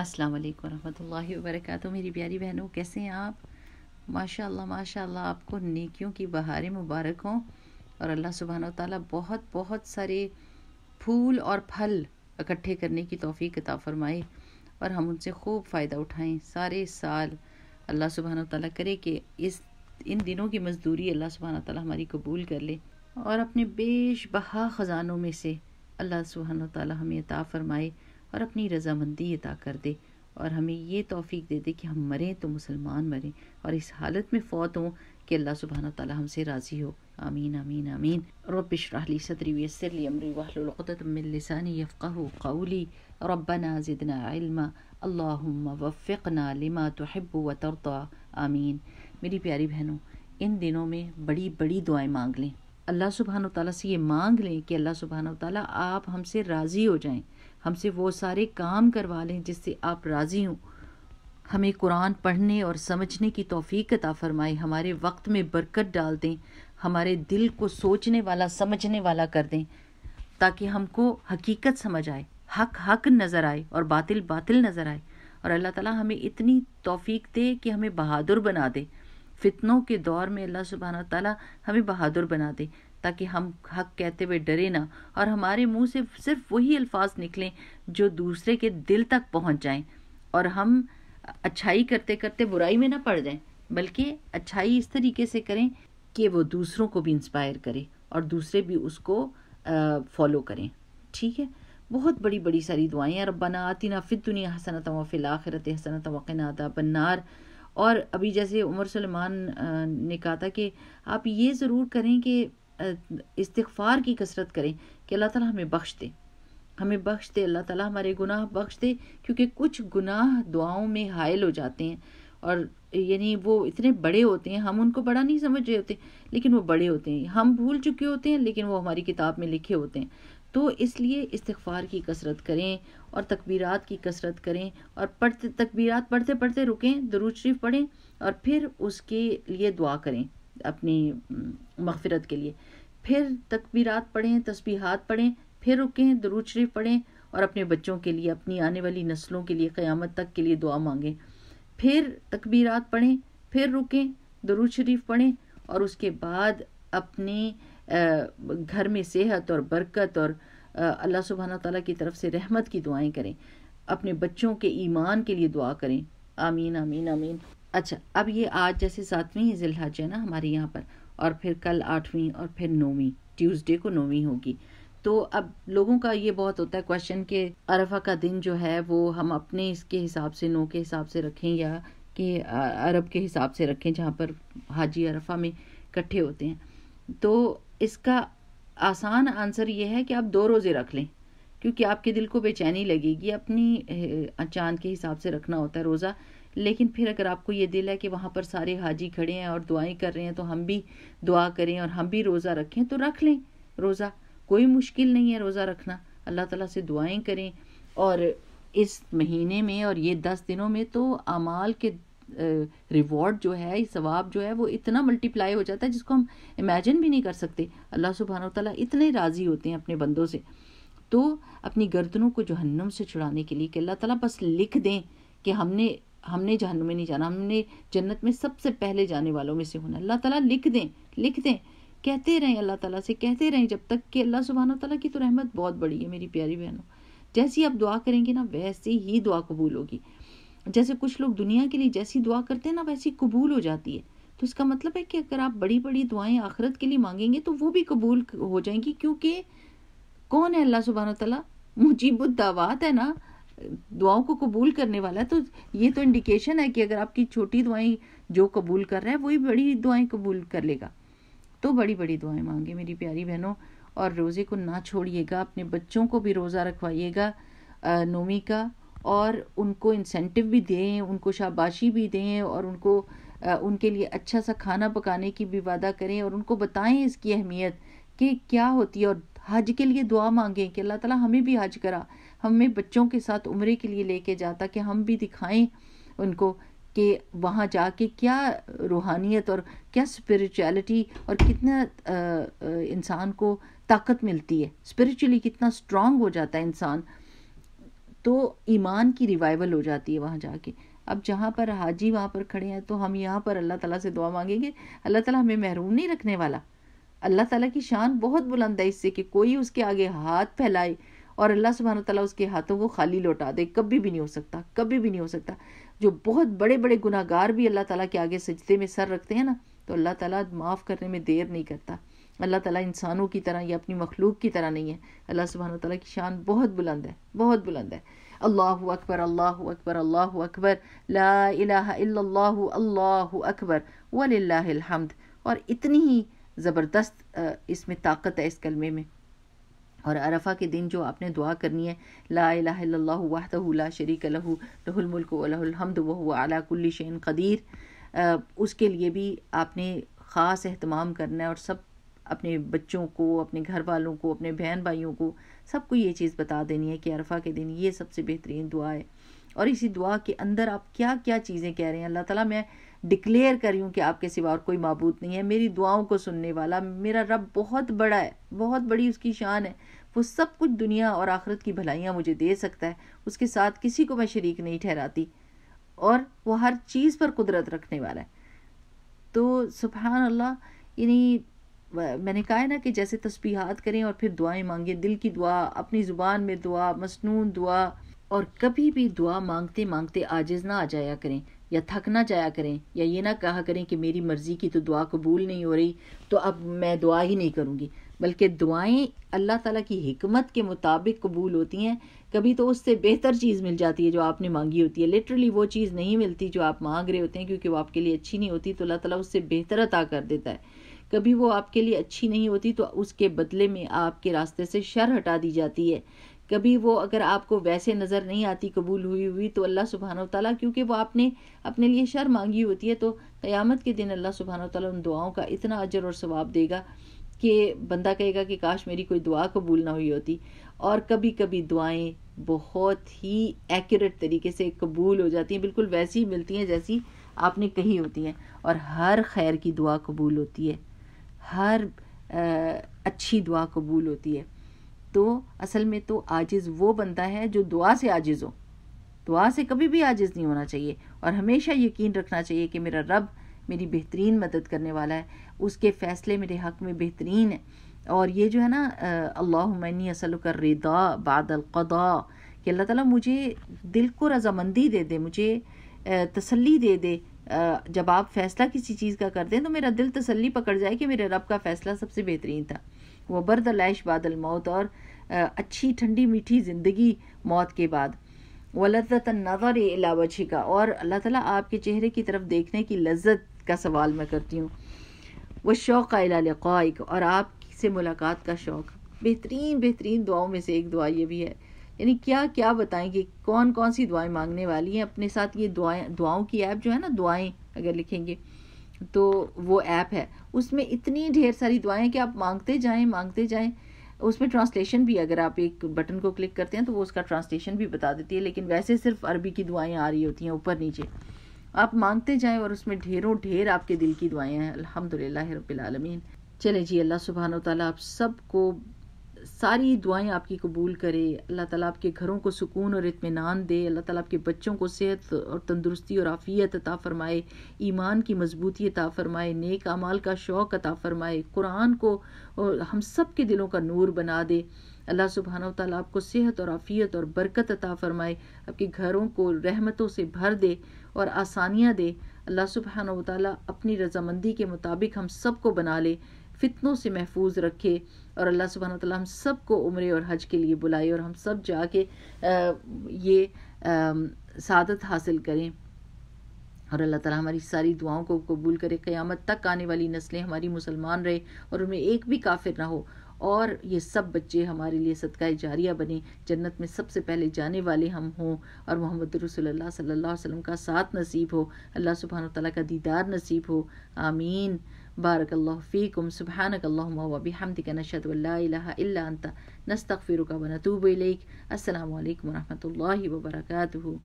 अस्सलाम वालेकुम रहमतुल्लाहि वबरकatuह मेरी प्यारी बहनों कैसे हैं आप माशाल्लाह माशाल्लाह आपको नेकियों की बहारें मुबारक हों और अल्लाह सुबहान ताला बहुत बहुत सारे फूल और फल इकट्ठे करने की तोफ़ी अता फ़रमाए और हम उनसे खूब फ़ायदा उठाएं सारे साल अल्लाह सुबहान ताला करे कि इस इन दिनों की मजदूरी अल्लाह सुबहान ताला हमारी कबूल कर ले और अपने बेश बहा ख़जानों में से अल्लाह सुबहान ताला हमें अता फ़रमाए और अपनी रजामंदी अदा कर दे और हमें ये तोफ़ी दे दे कि हम मरें तो मुसलमान मरें और इस हालत में फ़ौत हों कि अल्लाह सुबहान तला हमसे राज़ी हो आमीन आमीन आमीन रबिशरहली सदरी वसरली अमरी वाहतमिलसानी यफ़ाह कौली रबना ज़िदना इल्मा वफ़ वफ़िक़ना लिमा व तरता आमीन मेरी प्यारी बहनों इन दिनों में बड़ी बड़ी दुआएँ मांग लें अल्लाह सुबहान ताली से ये मांग लें कि अल्लाह सुबहान तै आप हमसे राज़ी हो जाएँ हमसे वो सारे काम करवा लें जिससे आप राज़ी हों हमें कुरान पढ़ने और समझने की तौफीक अता फ़रमाए हमारे वक्त में बरकत डाल दें हमारे दिल को सोचने वाला समझने वाला कर दें ताकि हमको हकीकत समझ आए हक हक नज़र आए और बातिल बातिल नज़र आए और अल्लाह ताला हमें इतनी तौफीक दे कि हमें बहादुर बना दे फितनों के दौर में अल्लाह सुबहाना ताला हमें बहादुर बना दे ताकि हम हक कहते हुए डरे ना और हमारे मुंह से सिर्फ वही अल्फाज निकलें जो दूसरे के दिल तक पहुंच जाएं और हम अच्छाई करते करते बुराई में ना पड़ जाएं बल्कि अच्छाई इस तरीके से करें कि वो दूसरों को भी इंस्पायर करे और दूसरे भी उसको फॉलो करें ठीक है बहुत बड़ी बड़ी सारी दुआएं बना आती ना फिर दुनिया हसनत वफ़िल आखिरत हसनत वक़नाता बन्नार और अभी जैसे उमर सलमान ने कहा था कि आप ये ज़रूर करें कि इस्तफ़ार की कसरत करें कि अल्लाह ताला हमें बख्श दे हमें बख्श दे अल्लाह ताला हमारे गुनाह बख्श दे क्योंकि कुछ गुनाह दुआओं में हायल हो जाते हैं और यानी वो इतने बड़े होते हैं हम उनको बड़ा नहीं समझ रहे होते लेकिन वो बड़े होते हैं हम भूल चुके होते हैं लेकिन वो हमारी किताब में लिखे होते हैं तो इसलिए इस्तफ़ार की कसरत करें और तकबीरात की कसरत करें और पढ़ते तकबीरात पढ़ते पढ़ते रुकें दरूज शरीफ पढ़ें और फिर उसके लिए दुआ करें अपनी मगफ़रत के लिए फिर तकबीरात पढ़ें तस्बीहात पढ़ें फिर रुकें दरूद शरीफ पढ़ें और अपने बच्चों के लिए अपनी आने वाली नस्लों के लिए क़्यामत तक के लिए दुआ मांगें फिर तकबीरात पढ़ें फिर रुकें दरूद शरीफ पढ़ें और उसके बाद अपने घर में सेहत और बरकत और अल्लाह सुबहाना तला की तरफ से रहमत की दुआएं करें अपने बच्चों के ईमान के लिए दुआ करें आमीन आमीन आमीन अच्छा अब ये आज जैसे सातवीं जिलहज है ना हमारे यहाँ पर और फिर कल आठवीं और फिर नौवीं ट्यूसडे को नौवीं होगी तो अब लोगों का ये बहुत होता है क्वेश्चन के अरफा का दिन जो है वो हम अपने इसके हिसाब से नौ के हिसाब से रखें या कि अरब के हिसाब से रखें जहाँ पर हाजी अरफा में इकट्ठे होते हैं तो इसका आसान आंसर ये है कि आप दो रोज़े रख लें क्योंकि आपके दिल को बेचैनी लगेगी अपनी चांद के हिसाब से रखना होता है रोज़ा लेकिन फिर अगर आपको ये दिल है कि वहाँ पर सारे हाजी खड़े हैं और दुआएं कर रहे हैं तो हम भी दुआ करें और हम भी रोज़ा रखें तो रख लें रोज़ा कोई मुश्किल नहीं है रोज़ा रखना अल्लाह ताला से दुआएं करें और इस महीने में और ये दस दिनों में तो अमाल के रिवॉर्ड जो है सवाब जो है वो इतना मल्टीप्लाई हो जाता है जिसको हम इमेजिन भी नहीं कर सकते अल्लाह सुबहान तला इतने राज़ी होते हैं अपने बंदों से तो अपनी गर्दनों को जहन्नम से छुड़ाने के लिए कि अल्लाह ताला बस लिख दें कि हमने हमने जहन में नहीं जाना हमने जन्नत में सबसे पहले जाने वालों में से होना अल्लाह ताला लिख दें लिख दें कहते रहें अल्लाह ताला से कहते रहें जब तक कि अल्लाह सुबहाना तला की तो रहमत बहुत बड़ी है मेरी प्यारी बहनों जैसी आप दुआ करेंगे ना वैसे ही दुआ कबूल होगी जैसे कुछ लोग दुनिया के लिए जैसी दुआ करते हैं ना वैसी कबूल हो जाती है तो इसका मतलब है कि अगर आप बड़ी बड़ी दुआएं आखिरत के लिए मांगेंगे तो वो भी कबूल हो जाएंगी क्योंकि कौन है अल्लाह सुबहाना तला मुजीबुद्दावात है ना दुआओं को कबूल करने वाला है तो ये तो इंडिकेशन है कि अगर आपकी छोटी दुआएं जो कबूल कर रहा है वही बड़ी दुआएं कबूल कर लेगा तो बड़ी बड़ी दुआएं मांगे मेरी प्यारी बहनों और रोज़े को ना छोड़िएगा अपने बच्चों को भी रोज़ा रखवाइएगा नोमी का और उनको इंसेंटिव भी दें उनको शाबाशी भी दें और उनको उनके लिए अच्छा सा खाना पकाने की भी वादा करें और उनको बताएं इसकी अहमियत कि क्या होती है और हज के लिए दुआ मांगें कि अल्लाह ताला हमें भी हज करा हमें बच्चों के साथ उम्र के लिए लेके जाता कि हम भी दिखाएं उनको कि वहाँ जाके क्या रूहानियत और क्या स्पिरिचुअलिटी और कितना इंसान को ताकत मिलती है स्पिरिचुअली कितना स्ट्रांग हो जाता है इंसान तो ईमान की रिवाइवल हो जाती है वहाँ जाके अब जहाँ पर हाजी वहाँ पर खड़े हैं तो हम यहाँ पर अल्लाह ताला से दुआ मांगेंगे अल्लाह ताला हमें महरूम नहीं रखने वाला अल्लाह ताला की शान बहुत बुलंद है इससे कि कोई उसके आगे हाथ फैलाए और अल्लाह सुबहान तला उसके हाथों को खाली लौटा दे कभी भी नहीं हो सकता कभी भी नहीं हो सकता जो बहुत बड़े बड़े गुनागार भी अल्लाह ताला के आगे सजदे में सर रखते हैं ना तो अल्लाह ताला माफ़ करने में देर नहीं करता अल्लाह ताला इंसानों की तरह या अपनी मखलूक की तरह नहीं है अल्लाह सुबहान तला की शान बहुत बुलंद है बहुत बुलंद है अल्लाह अकबर अल्लाह अकबर अल्लाह अकबर ला अल्लाह अकबर वल्हमद और इतनी ही ज़बरदस्त इसमें ताकत है इस कलमे में और अरफा के दिन जो आपने दुआ करनी है ला इलाह ला शरीक लहू लहुल मुल्क वह अला कुल्ली कदीर उसके लिए भी आपने ख़ास अहतमाम करना है और सब अपने बच्चों को अपने घर वालों को अपने बहन भाइयों को सबको ये चीज़ बता देनी है कि अरफा के दिन ये सबसे बेहतरीन दुआ है और इसी दुआ के अंदर आप क्या क्या चीज़ें कह रहे हैं अल्लाह ताला मैं डिक्लेयर कर हूँ कि आपके सिवा और कोई मबूत नहीं है मेरी दुआओं को सुनने वाला मेरा रब बहुत बड़ा है बहुत बड़ी उसकी शान है वो सब कुछ दुनिया और आखरत की भलाइयाँ मुझे दे सकता है उसके साथ किसी को मैं शरीक नहीं ठहराती और वो हर चीज़ पर कुदरत रखने वाला है तो सुबहान अल्लाह यानी मैंने कहा है ना कि जैसे तस्बीहात करें और फिर दुआएं मांगें दिल की दुआ अपनी ज़ुबान में दुआ मसनून दुआ और कभी भी दुआ मांगते मांगते आजिज़ ना आ जाया करें या थक ना जाया करें या ये ना कहा करें कि मेरी मर्ज़ी की तो दुआ कबूल नहीं हो रही तो अब मैं दुआ ही नहीं करूँगी बल्कि दुआएं अल्लाह ताला की हमत के मुताबिक कबूल होती हैं कभी तो उससे बेहतर चीज़ मिल जाती है जो आपने मांगी होती है लिटरली वो चीज़ नहीं मिलती जो आप मांग रहे होते हैं क्योंकि वो आपके लिए अच्छी नहीं होती तो अल्लाह ताला उससे बेहतर अता कर देता है कभी वो आपके लिए अच्छी नहीं होती तो उसके बदले में आपके रास्ते से शर हटा दी जाती है कभी वो अगर आपको वैसे नज़र नहीं आती कबूल हुई हुई तो अल्लाह सुबहान तला क्योंकि वो आपने अपने लिए शर मांगी होती है तो क़यामत के दिन अल्लाह सुबहान तला उन दुआओं का इतना अजर और सवाब देगा कि बंदा कहेगा कि काश मेरी कोई दुआ कबूल ना हुई होती और कभी कभी दुआएँ बहुत ही एक्यूरेट तरीके से कबूल हो जाती हैं बिल्कुल वैसी ही मिलती हैं जैसी आपने कही होती हैं और हर खैर की दुआ कबूल होती है हर अच्छी दुआ कबूल होती है तो असल में तो आजिज़ वो बनता है जो दुआ से आजिज़ हो दुआ से कभी भी आजिज़ नहीं होना चाहिए और हमेशा यकीन रखना चाहिए कि मेरा रब मेरी बेहतरीन मदद करने वाला है उसके फ़ैसले मेरे हक़ में बेहतरीन है और ये जो है ना अल्लाहनी असल कर रिदा बादल क़दा कि अल्लाह ताला मुझे दिल को रजामंदी दे दे मुझे तसल्ली दे दे जब आप फ़ैसला किसी चीज़ का कर दें तो मेरा दिल तसल्ली पकड़ जाए कि मेरे रब का फ़ैसला सबसे बेहतरीन था वबरदलैश बादल मौत और अच्छी ठंडी मीठी ज़िंदगी मौत के बाद वलत नज़र अला का और अल्लाह ताला आपके चेहरे की तरफ देखने की लज्जत का सवाल मैं करती हूँ वह शौक़ अलाक़ाइक और आप से मुलाकात का शौक़ बेहतरीन बेहतरीन दुआओं में से एक दुआ ये भी है यानी क्या क्या बताएं कि कौन कौन सी दुआएं मांगने वाली हैं अपने साथ ये दुआएं दुआओं की ऐप जो है ना दुआएं अगर लिखेंगे तो वो ऐप है उसमें इतनी ढेर सारी दुआएं कि आप मांगते जाएं मांगते जाएं उसमें ट्रांसलेशन भी अगर आप एक बटन को क्लिक करते हैं तो वो उसका ट्रांसलेशन भी बता देती है लेकिन वैसे सिर्फ अरबी की दुआएं आ रही होती हैं ऊपर नीचे आप मांगते जाएं और उसमें ढेरों ढेर आपके दिल की दुआएं हैं अल्हम्दुलिल्लाह रब्बिल चले जी अल्लाह सुबहान तब सबको सारी दुआएं आपकी कबूल करे अल्लाह ताला आपके घरों को सुकून और इत्मीनान दे अल्लाह ताला आपके बच्चों को सेहत और तंदुरुस्ती और आफ़ियत अता फ़रमाए ईमान की मजबूती अता फ़रमाए नेक अमाल का शौक़ अता फ़रमाए कुरान को और हम सब के दिलों का नूर बना दे अल्लाह सुबहाना ताली आपको सेहत और आफ़ियत और बरकत अता फ़रमाए आपके घरों को रहमतों से भर दे और आसानियाँ दे अल्लाह सुबहाना ताली अपनी रजामंदी के मुताबिक हम सबको बना ले फितनों से महफूज रखे और अल्लाह सुबहान तला हम सब को उम्र और हज के लिए बुलाए और हम सब जाके ये सादत हासिल करें और अल्लाह ताला हमारी सारी दुआओं को कबूल करे क़यामत तक आने वाली नस्लें हमारी मुसलमान रहे और उनमें एक भी काफिर ना हो और ये सब बच्चे हमारे लिए सदका जारिया बने जन्नत में सबसे पहले जाने वाले हम हों और मोहम्मद रसोल्ला सल्ला वसलम का साथ नसीब हो अल्लाह सुबहान तला का दीदार नसीब हो आमीन بارك الله فيكم سبحانك اللهم وبحمدك نشهد أن لا إله إلا أنت نستغفرك ونتوب إليك السلام عليكم ورحمة الله وبركاته